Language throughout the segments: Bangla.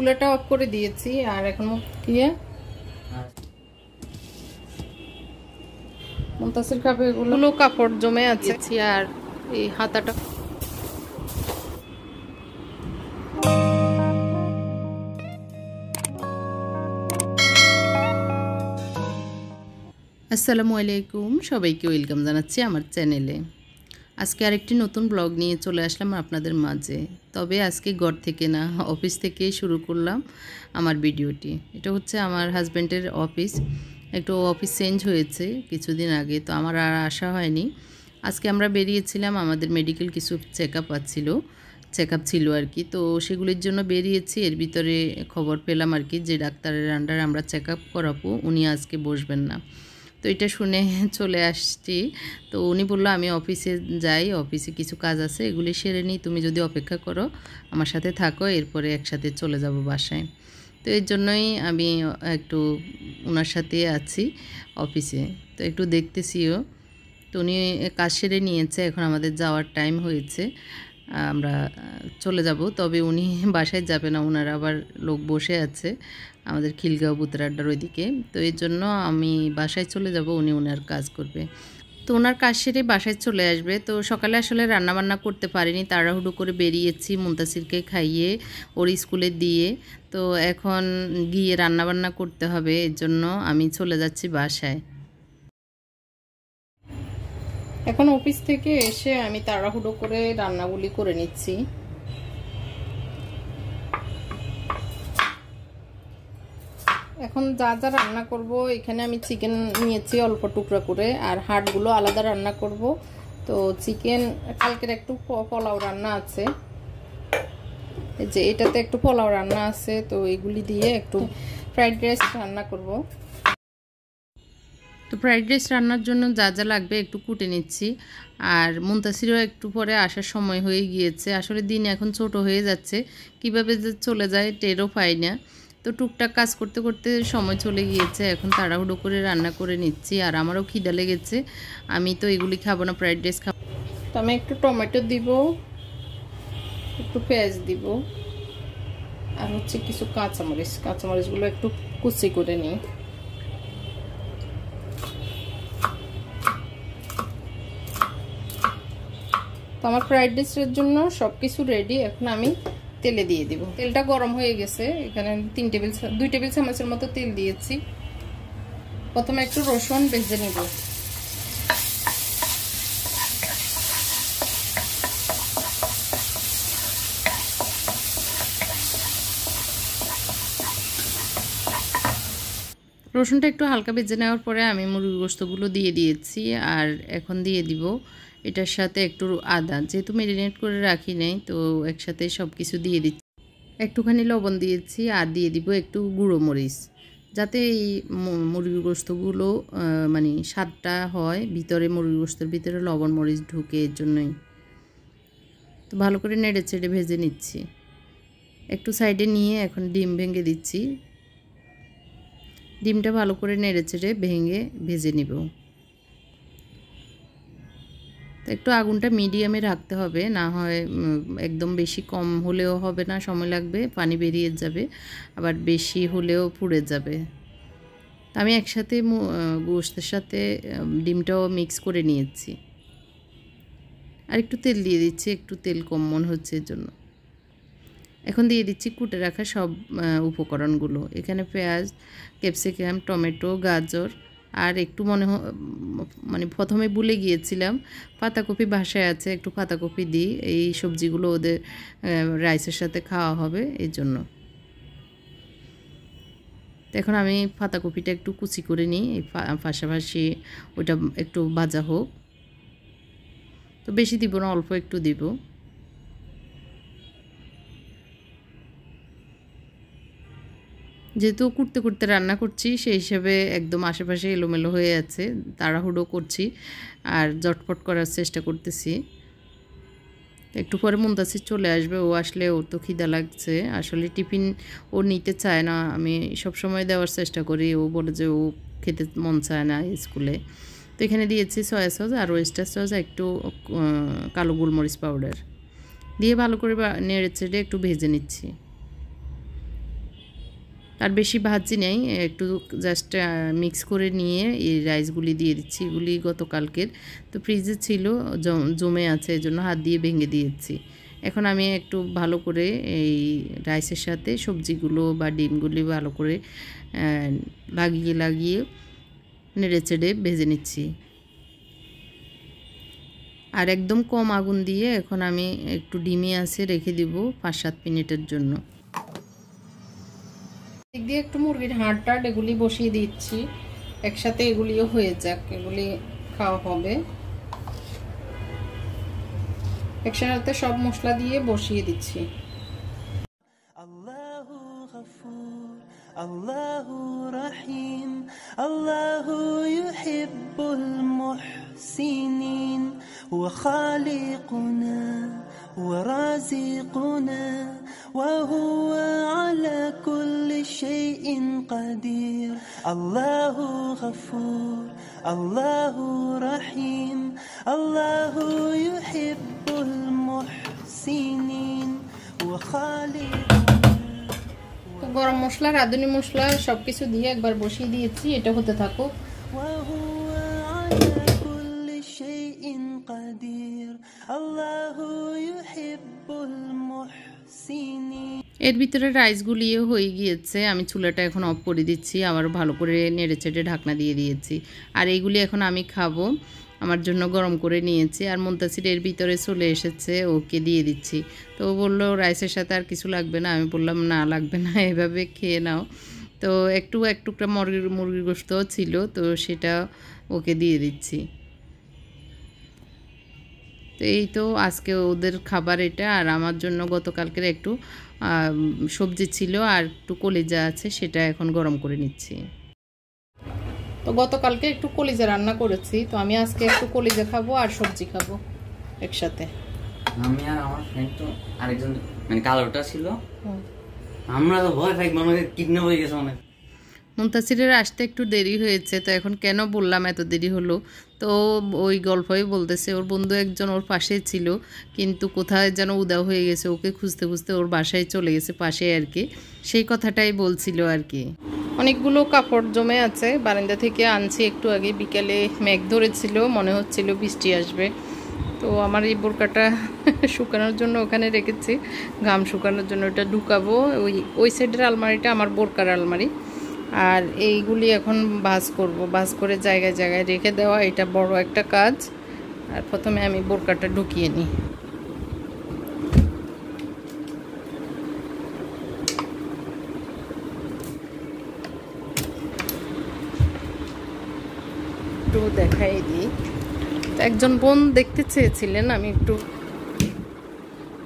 চুলাটা অফ করে দিয়েছি আর এখন দিয়ে মমতাসির কাপে এগুলো কাপড় জমে আছে আর এই হাতাটা আসসালামু আলাইকুম সবাইকে ওয়েলকাম জানাচ্ছি আমার চ্যানেলে আজকে আরেকটি নতুন ব্লগ নিয়ে চলে আসলাম আপনাদের মাঝে তবে আজকে ঘর থেকে না অফিস থেকে শুরু করলাম আমার ভিডিওটি এটা হচ্ছে আমার হাজব্যান্ডের অফিস একটু অফিস চেঞ্জ হয়েছে কিছুদিন আগে তো আমার আর আসা হয়নি আজকে আমরা বেরিয়েছিলাম আমাদের মেডিকেল কিছু চেক আপ আছিল চেক আপ ছিল আর কি তো সেগুলির জন্য বেরিয়েছি এর ভিতরে খবর পেলাম আর কি যে ডাক্তারের আন্ডারে আমরা চেক আপ করাবো উনি আজকে বসবেন না তো এটা শুনে চলে আসছি তো উনি বলল আমি অফিসে যাই অফিসে কিছু কাজ আছে এগুলি সেরে নিই তুমি যদি অপেক্ষা করো আমার সাথে থাকো এরপরে একসাথে চলে যাব বাসায় তো এর জন্যই আমি একটু ওনার সাথে আছি অফিসে তো একটু দেখতেছিও তো উনি কাজ সেরে নিয়েছে এখন আমাদের যাওয়ার টাইম হয়েছে আমরা চলে যাব তবে উনি বাসায় যাবে না ওনার আবার লোক বসে আছে আমাদের খিলগাঁও বুতরাড্ডার ওইদিকে তো এর জন্য আমি বাসায় চলে যাব উনি ওনার কাজ করবে তো ওনার কাজ সেরে বাসায় চলে আসবে তো সকালে আসলে রান্নাবান্না করতে পারিনি তাড়াহুড়ো করে বেরিয়েছি মুন্তাসিরকে খাইয়ে ওর স্কুলে দিয়ে তো এখন গিয়ে রান্নাবান্না করতে হবে এর জন্য আমি চলে যাচ্ছি বাসায় এখন অফিস থেকে এসে আমি তাড়াহুড়ো করে রান্নাগুলি করে নিচ্ছি এখন যা যা রান্না করব এখানে আমি চিকেন নিয়েছি অল্প টুকরা করে আর হাটগুলো আলাদা রান্না করব তো চিকেন কালকের একটু পোলাও রান্না আছে যে এটাতে একটু পোলাও রান্না আছে তো এগুলি দিয়ে একটু ফ্রাইড রাইস রান্না করব তো ফ্রাইড রাইস রান্নার জন্য যা যা লাগবে একটু কুটে নিচ্ছি আর মুন্তাসিরও একটু পরে আসার সময় হয়ে গিয়েছে আসলে দিন এখন ছোট হয়ে যাচ্ছে কিভাবে যে চলে যায় টেরও পাই না তো টুকটাক কাজ করতে করতে সময় চলে গিয়েছে এখন তাড়াহুড়ো করে রান্না করে নিচ্ছি আর আমারও খিদা লেগেছে আমি তো এগুলি খাবো না ফ্রাইড রাইস খাবো তো আমি একটু টমেটো দিব একটু পেঁয়াজ দিব আর হচ্ছে কিছু কাঁচামরিচ কাঁচামরিচগুলো একটু কুচি করে নিই তো আমার ফ্রাইড রাইসের জন্য সব কিছু রেডি এখন আমি তেলে দিয়ে দিব তেলটা গরম হয়ে গেছে এখানে তিন টেবিল দুই টেবিল চামচের মতো তেল দিয়েছি প্রথমে একটু রসুন ভেজে নিব রসুনটা একটু হালকা ভেজে নেওয়ার পরে আমি মুরগির গোস্তগুলো দিয়ে দিয়েছি আর এখন দিয়ে দিব এটার সাথে একটু আদা যেহেতু ম্যারিনেট করে রাখি নাই তো একসাথে সব কিছু দিয়ে দিচ্ছি একটুখানি লবণ দিয়েছি আর দিয়ে দিব একটু গুঁড়ো মরিচ যাতে এই মুরগির গোস্তগুলো মানে স্বাদটা হয় ভিতরে মুরগি গোস্তর ভিতরে লবণ মরিচ ঢুকে এর জন্যই তো ভালো করে নেড়ে চেড়ে ভেজে নিচ্ছি একটু সাইডে নিয়ে এখন ডিম ভেঙে দিচ্ছি ডিমটা ভালো করে নেড়ে চেড়ে ভেঙে ভেজে নিব একটু আগুনটা মিডিয়ামে রাখতে হবে না হয় একদম বেশি কম হলেও হবে না সময় লাগবে পানি বেরিয়ে যাবে আবার বেশি হলেও পুড়ে যাবে আমি একসাথে গোস্তের সাথে ডিমটাও মিক্স করে নিয়েছি আর একটু তেল দিয়ে দিচ্ছি একটু তেল কম মন হচ্ছে এর জন্য এখন দিয়ে দিচ্ছি কুটে রাখা সব উপকরণগুলো এখানে পেঁয়াজ ক্যাপসিকাম টমেটো গাজর আর একটু মনে মানে প্রথমে ভুলে গিয়েছিলাম পাতাকপি বাসায় আছে একটু পাতাকপি দিই এই সবজিগুলো ওদের রাইসের সাথে খাওয়া হবে এই জন্য এখন আমি পাতাকপিটা একটু কুচি করে নিই এই পাশাপাশি ওটা একটু ভাজা হোক তো বেশি দিব না অল্প একটু দিব যেহেতু করতে করতে রান্না করছি সেই হিসাবে একদম আশেপাশে এলোমেলো হয়ে আছে তাড়াহুড়ো করছি আর জটপট করার চেষ্টা করতেছি একটু পরে মন্তাসির চলে আসবে ও আসলে ওর তো খিদা লাগছে আসলে টিফিন ও নিতে চায় না আমি সব সময় দেওয়ার চেষ্টা করি ও বলে যে ও খেতে মন চায় না স্কুলে তো এখানে দিয়েছি সয়া সস আর ওয়েস্টার সস একটু কালো গোলমরিচ পাউডার দিয়ে ভালো করে নেড়ে চেড়ে একটু ভেজে নিচ্ছি আর বেশি ভাজি নেই একটু জাস্ট মিক্স করে নিয়ে এই রাইসগুলি দিয়ে দিচ্ছি এগুলি গতকালকের তো ফ্রিজে ছিল জমে আছে এজন্য হাত দিয়ে ভেঙে দিয়েছি এখন আমি একটু ভালো করে এই রাইসের সাথে সবজিগুলো বা ডিমগুলি ভালো করে লাগিয়ে লাগিয়ে নেড়ে চেড়ে ভেজে নিচ্ছি আর একদম কম আগুন দিয়ে এখন আমি একটু ডিমে আছে রেখে দিব পাঁচ সাত মিনিটের জন্য দিয়ে একটু মুরগির হাড় টাড় এগুলি বসিয়ে দিচ্ছি একসাথে এগুলিও হয়ে যাক এগুলি খাওয়া হবে একসাথে সব মশলা দিয়ে বসিয়ে দিচ্ছি আল্লাহ আল্লাহ রাহিম الله يحب المحسنين وخالقنا ورازقنا وهو على كل شيء قدير الله غفور الله رحيم الله يحب المحسنين وخالقنا তো গরম মশলা রাঁধুনি মশলা সব কিছু দিয়ে একবার বসিয়ে দিয়েছি এটা হতে থাকুক এর ভিতরে রাইস গুলিয়ে হয়ে গিয়েছে আমি চুলাটা এখন অফ করে দিচ্ছি আবার ভালো করে নেড়ে চেড়ে ঢাকনা দিয়ে দিয়েছি আর এইগুলি এখন আমি খাবো আমার জন্য গরম করে নিয়েছি আর এর ভিতরে চলে এসেছে ওকে দিয়ে দিচ্ছি তো ও বললো রাইসের সাথে আর কিছু লাগবে না আমি বললাম না লাগবে না এভাবে খেয়ে নাও তো একটু এক টুকরা মুরগির মুরগির গোস্ত ছিল তো সেটা ওকে দিয়ে দিচ্ছি তো এই তো আজকে ওদের খাবার এটা আর আমার জন্য গতকালকের একটু সবজি ছিল আর একটু কলিজা আছে সেটা এখন গরম করে নিচ্ছি তো গতকালকে একটু কলিজা রান্না করেছি তো আমি আজকে একটু কলিজা খাবো আর সবজি খাবো একসাথে আমি আর আমার ফ্রেন্ড তো আরেকজন মানে কালোটা ছিল আমরা তো ভয় পাই মানে কিডনাপ হয়ে গেছে অনেক মুন্তাসিরের আসতে একটু দেরি হয়েছে তো এখন কেন বললাম এত দেরি হলো তো ওই গল্পই বলতেছে ওর বন্ধু একজন ওর পাশে ছিল কিন্তু কোথায় যেন উদাও হয়ে গেছে ওকে খুঁজতে খুঁজতে ওর বাসায় চলে গেছে পাশে আর কি সেই কথাটাই বলছিল আর কি অনেকগুলো কাপড় জমে আছে বারান্দা থেকে আনছি একটু আগে বিকালে মেঘ ধরেছিল মনে হচ্ছিল বৃষ্টি আসবে তো আমার এই বোরকাটা শুকানোর জন্য ওখানে রেখেছি ঘাম শুকানোর জন্য ওটা ঢুকাবো ওই ওই সাইডের আলমারিটা আমার বোরকার আলমারি আর এইগুলি এখন বাস করব বাস করে জায়গায় জায়গায় রেখে দেওয়া এটা বড় একটা কাজ আর প্রথমে আমি বোরকাটা ঢুকিয়ে নিই একটু দেখাই দিই একজন বোন দেখতে চেয়েছিলেন আমি একটু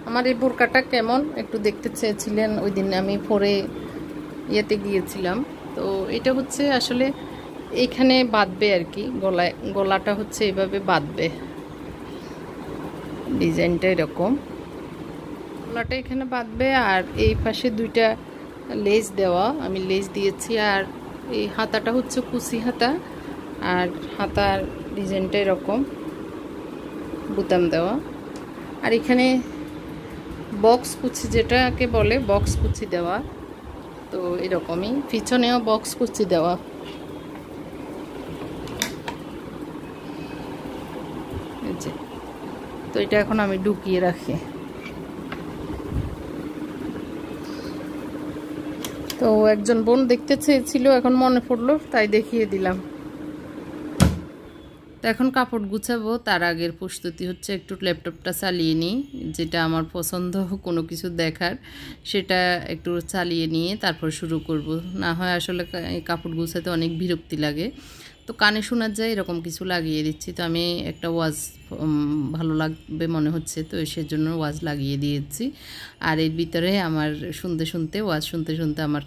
আমার এই বোরকাটা কেমন একটু দেখতে চেয়েছিলেন ওই দিন আমি পরে ইয়েতে গিয়েছিলাম তো এটা হচ্ছে আসলে এখানে বাঁধবে আর কি গলায় গলাটা হচ্ছে এভাবে বাঁধবে ডিজাইনটা এরকম গলাটা এখানে বাঁধবে আর এই পাশে দুইটা লেজ দেওয়া আমি লেজ দিয়েছি আর এই হাতাটা হচ্ছে কুচি হাতা আর হাতার ডিজাইনটা এরকম বুতাম দেওয়া আর এখানে বক্স কুচি যেটাকে বলে বক্স কুচি দেওয়া তো এরকমই পিছনেও বক্স কুচি দেওয়া তো এটা এখন আমি ঢুকিয়ে রাখি তো একজন বোন দেখতে চেয়েছিল এখন মনে পড়লো তাই দেখিয়ে দিলাম তো এখন কাপড় গুছাবো তার আগের প্রস্তুতি হচ্ছে একটু ল্যাপটপটা চালিয়ে নিই যেটা আমার পছন্দ কোনো কিছু দেখার সেটা একটু চালিয়ে নিয়ে তারপর শুরু করব না হয় আসলে কাপড় গুছাতে অনেক বিরক্তি লাগে তো কানে শোনার যায় এরকম কিছু লাগিয়ে দিচ্ছি তো আমি একটা ওয়াজ ভালো লাগবে মনে হচ্ছে তো সেজন্য ওয়াজ লাগিয়ে দিয়েছি আর এর ভিতরে আমার শুনতে শুনতে ওয়াজ শুনতে শুনতে আমার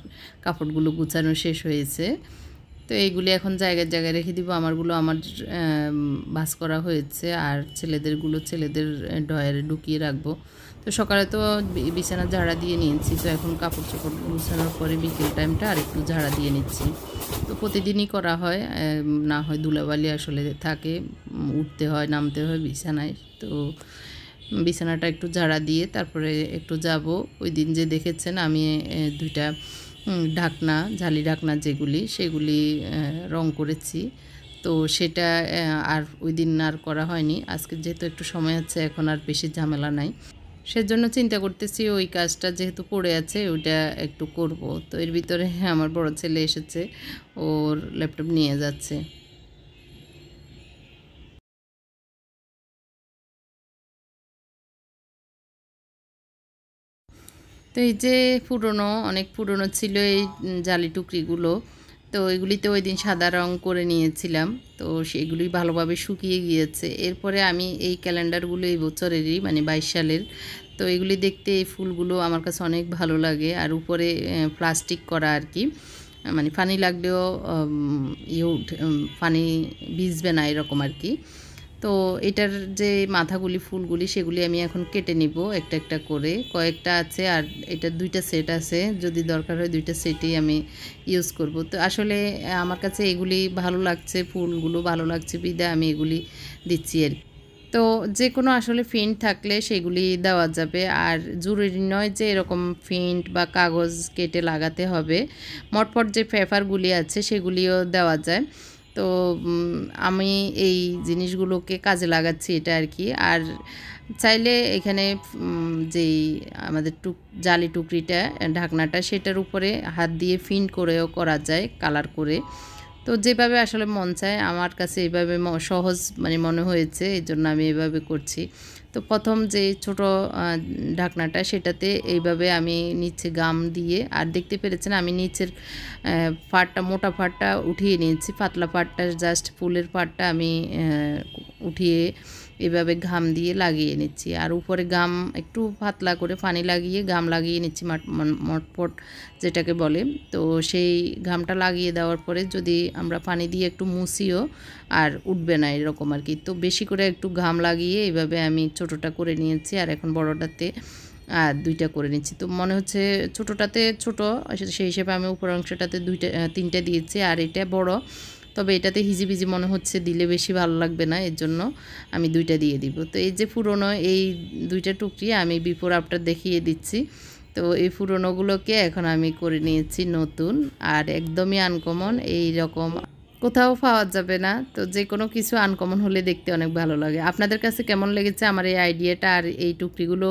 কাপড়গুলো গুছানো শেষ হয়েছে তো এইগুলি এখন জায়গায় জায়গায় রেখে দিব আমারগুলো আমার বাস করা হয়েছে আর ছেলেদেরগুলো ছেলেদের ডয়ারে ঢুকিয়ে রাখবো তো সকালে তো বিছানা ঝাড়া দিয়ে নিয়েছি তো এখন কাপড় চোপড় গুছানোর পরে বিকেল টাইমটা আর একটু ঝাড়া দিয়ে নিচ্ছি তো প্রতিদিনই করা হয় না হয় ধুলাবালি আসলে থাকে উঠতে হয় নামতে হয় বিছানায় তো বিছানাটা একটু ঝাড়া দিয়ে তারপরে একটু যাব ওই দিন যে দেখেছেন আমি দুইটা ঢাকনা ঝালি ঢাকনা যেগুলি সেগুলি রং করেছি তো সেটা আর ওই দিন আর করা হয়নি আজকে যেহেতু একটু সময় আছে এখন আর বেশি ঝামেলা নাই সেজন্য চিন্তা করতেছি ওই কাজটা যেহেতু পড়ে আছে ওইটা একটু করব তো এর ভিতরে আমার বড় ছেলে এসেছে ওর ল্যাপটপ নিয়ে যাচ্ছে তো এই যে পুরনো অনেক পুরনো ছিল এই জালি টুকরিগুলো তো এগুলিতে ওই দিন সাদা রং করে নিয়েছিলাম তো সেগুলি ভালোভাবে শুকিয়ে গিয়েছে এরপরে আমি এই ক্যালেন্ডারগুলো এই বছরেরই মানে বাইশ সালের তো এগুলি দেখতে এই ফুলগুলো আমার কাছে অনেক ভালো লাগে আর উপরে প্লাস্টিক করা আর কি মানে পানি লাগলেও ইয়ে পানি ভিজবে না এরকম আর কি তো এটার যে মাথাগুলি ফুলগুলি সেগুলি আমি এখন কেটে নিব একটা একটা করে কয়েকটা আছে আর এটা দুইটা সেট আছে যদি দরকার হয় দুইটা সেটই আমি ইউজ করব তো আসলে আমার কাছে এগুলি ভালো লাগছে ফুলগুলো ভালো লাগছে বিদা আমি এগুলি দিচ্ছি আর তো যে কোনো আসলে ফিন্ট থাকলে সেগুলি দেওয়া যাবে আর জরুরি নয় যে এরকম ফিন্ট বা কাগজ কেটে লাগাতে হবে মটপট যে পেপারগুলি আছে সেগুলিও দেওয়া যায় তো আমি এই জিনিসগুলোকে কাজে লাগাচ্ছি এটা আর কি আর চাইলে এখানে যেই আমাদের টুক জালি টুকরিটা ঢাকনাটা সেটার উপরে হাত দিয়ে ফিন্ট করেও করা যায় কালার করে তো যেভাবে আসলে মন চায় আমার কাছে এইভাবে সহজ মানে মনে হয়েছে এই জন্য আমি এভাবে করছি তো প্রথম যে ছোট ঢাকনাটা সেটাতে এইভাবে আমি নিচে গাম দিয়ে আর দেখতে পেরেছেন আমি নিচের ফাটটা মোটা ফাটটা উঠিয়ে নিয়েছি পাতলা ফাটটা জাস্ট ফুলের ফাটটা আমি উঠিয়ে এভাবে ঘাম দিয়ে লাগিয়ে নিচ্ছি আর উপরে গাম একটু পাতলা করে পানি লাগিয়ে গাম লাগিয়ে নিচ্ছি মটপট যেটাকে বলে তো সেই ঘামটা লাগিয়ে দেওয়ার পরে যদি আমরা পানি দিয়ে একটু মুছিও আর উঠবে না এরকম আর কি তো বেশি করে একটু ঘাম লাগিয়ে এভাবে আমি ছোটোটা করে নিয়েছি আর এখন বড়টাতে আর দুইটা করে নিচ্ছি তো মনে হচ্ছে ছোটোটাতে ছোটো সেই হিসেবে আমি উপর অংশটাতে দুইটা তিনটা দিয়েছি আর এটা বড় তবে এটাতে হিজিবিজি মনে হচ্ছে দিলে বেশি ভালো লাগবে না এর জন্য আমি দুইটা দিয়ে দিব তো এই যে পুরনো এই দুইটা টুকরি আমি বিফোর আফটার দেখিয়ে দিচ্ছি তো এই পুরনোগুলোকে এখন আমি করে নিয়েছি নতুন আর একদমই আনকমন এই রকম কোথাও পাওয়া যাবে না তো যে কোনো কিছু আনকমন হলে দেখতে অনেক ভালো লাগে আপনাদের কাছে কেমন লেগেছে আমার এই আইডিয়াটা আর এই টুকরিগুলো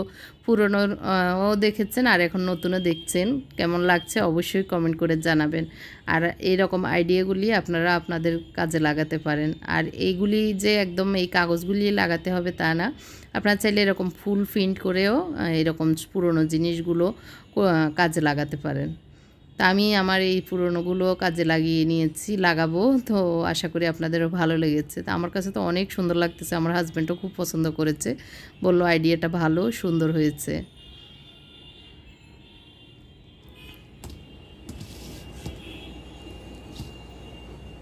ও দেখেছেন আর এখন নতুনও দেখছেন কেমন লাগছে অবশ্যই কমেন্ট করে জানাবেন আর এই রকম আইডিয়াগুলি আপনারা আপনাদের কাজে লাগাতে পারেন আর এইগুলি যে একদম এই কাগজগুলি লাগাতে হবে তা না আপনারা চাইলে এরকম ফুল প্রিন্ট করেও এরকম পুরনো জিনিসগুলো কাজে লাগাতে পারেন তা আমি আমার এই পুরনোগুলো কাজে লাগিয়ে নিয়েছি লাগাবো তো আশা করি আপনাদেরও ভালো লেগেছে তা আমার কাছে তো অনেক সুন্দর লাগতেছে আমার হাজব্যান্ডও খুব পছন্দ করেছে বলল আইডিয়াটা ভালো সুন্দর হয়েছে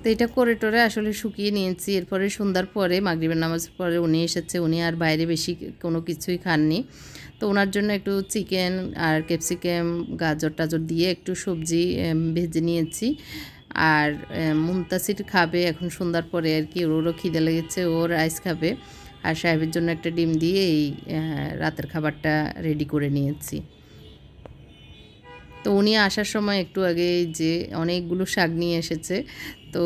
তো এটা করে টোরে আসলে শুকিয়ে নিয়েছি এরপরে সন্ধ্যার পরে মাগরিবের নামাজের পরে উনি এসেছে উনি আর বাইরে বেশি কোনো কিছুই খাননি তো ওনার জন্য একটু চিকেন আর ক্যাপসিকাম গাজর টাজর দিয়ে একটু সবজি ভেজে নিয়েছি আর মুমতাসির খাবে এখন সন্ধ্যার পরে আর কি ওরও খিদে লেগেছে ওর আইস খাবে আর সাহেবের জন্য একটা ডিম দিয়ে এই রাতের খাবারটা রেডি করে নিয়েছি তো উনি আসার সময় একটু আগে যে অনেকগুলো শাক নিয়ে এসেছে তো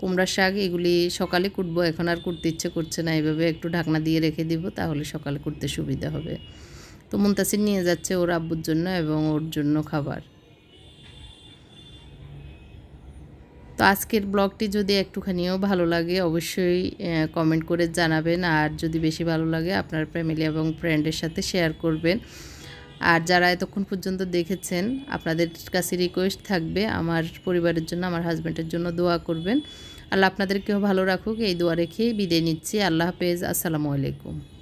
কুমড়ার শাক এগুলি সকালে কুটবো এখন আর কুটতে ইচ্ছে করছে না এভাবে একটু ঢাকনা দিয়ে রেখে দিব তাহলে সকালে কুটতে সুবিধা হবে তো মুন্তাসির নিয়ে যাচ্ছে ওর আব্বুর জন্য এবং ওর জন্য খাবার তো আজকের ব্লগটি যদি একটুখানিও ভালো লাগে অবশ্যই কমেন্ট করে জানাবেন আর যদি বেশি ভালো লাগে আপনার ফ্যামিলি এবং ফ্রেন্ডের সাথে শেয়ার করবেন আর যারা এতক্ষণ পর্যন্ত দেখেছেন আপনাদের কাছে রিকোয়েস্ট থাকবে আমার পরিবারের জন্য আমার হাজব্যান্ডের জন্য দোয়া করবেন আল্লাহ আপনাদেরকেও ভালো রাখুক এই দোয়া রেখে বিদায় নিচ্ছি আল্লাহ হাফেজ আসসালামু আলাইকুম